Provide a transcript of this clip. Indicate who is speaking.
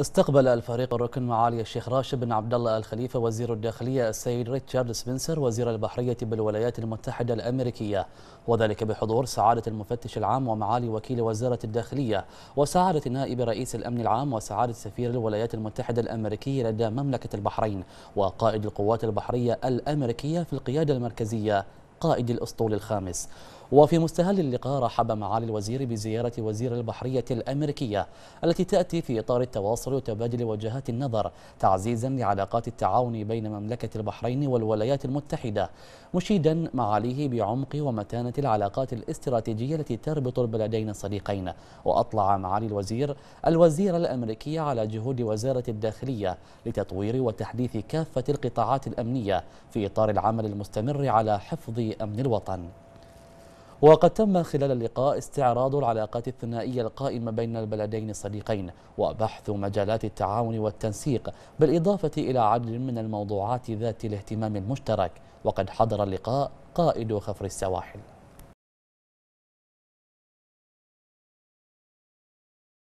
Speaker 1: استقبل الفريق الركن معالي الشيخ راشد بن عبد الله الخليفة وزير الداخلية السيد ريتشارد سبنسر وزير البحرية بالولايات المتحدة الأمريكية وذلك بحضور سعادة المفتش العام ومعالي وكيل وزارة الداخلية وسعادة نائب رئيس الأمن العام وسعادة سفير الولايات المتحدة الأمريكية لدى مملكة البحرين وقائد القوات البحرية الأمريكية في القيادة المركزية قائد الأسطول الخامس وفي مستهل اللقاء رحب معالي الوزير بزيارة وزير البحرية الأمريكية التي تأتي في إطار التواصل وتبادل وجهات النظر تعزيزا لعلاقات التعاون بين مملكة البحرين والولايات المتحدة مشيدا معاليه بعمق ومتانة العلاقات الاستراتيجية التي تربط البلدين الصديقين وأطلع معالي الوزير الوزير الأمريكي على جهود وزارة الداخلية لتطوير وتحديث كافة القطاعات الأمنية في إطار العمل المستمر على حفظ أمن الوطن وقد تم خلال اللقاء استعراض العلاقات الثنائية القائمة بين البلدين الصديقين وبحث مجالات التعاون والتنسيق بالإضافة إلى عدد من الموضوعات ذات الاهتمام المشترك وقد حضر اللقاء قائد خفر السواحل